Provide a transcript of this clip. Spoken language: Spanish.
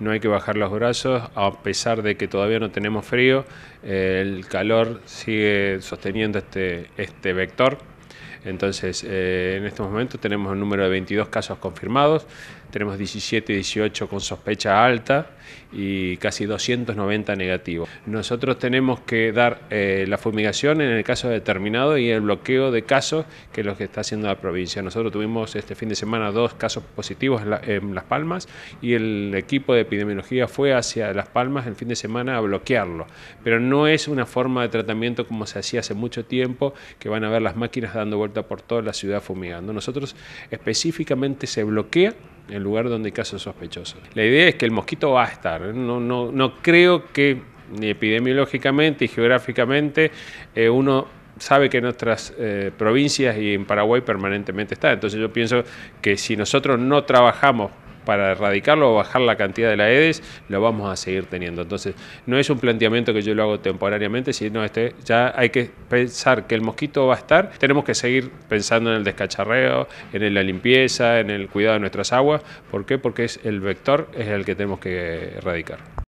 No hay que bajar los brazos, a pesar de que todavía no tenemos frío, el calor sigue sosteniendo este, este vector. Entonces, eh, en este momento tenemos un número de 22 casos confirmados, tenemos 17, 18 con sospecha alta y casi 290 negativos. Nosotros tenemos que dar eh, la fumigación en el caso determinado y el bloqueo de casos que es lo que está haciendo la provincia. Nosotros tuvimos este fin de semana dos casos positivos en, Las Palmas y el equipo de epidemiología fue hacia Las Palmas el fin de semana a bloquearlo. Pero no es una forma de tratamiento como se hacía hace mucho tiempo, que van a ver las máquinas dando dando vuelta por toda la ciudad fumigando. Nosotros específicamente se bloquea el lugar donde hay casos sospechosos. La idea es que el mosquito va a estar. ¿eh? No, no, no creo que ni epidemiológicamente y geográficamente eh, uno sabe que en otras eh, provincias y en Paraguay permanentemente está. Entonces yo pienso que si nosotros no trabajamos para erradicarlo o bajar la cantidad de la EDES, lo vamos a seguir teniendo. Entonces, no es un planteamiento que yo lo hago temporariamente, sino este, ya hay que pensar que el mosquito va a estar, tenemos que seguir pensando en el descacharreo, en la limpieza, en el cuidado de nuestras aguas. ¿Por qué? Porque es el vector es el que tenemos que erradicar.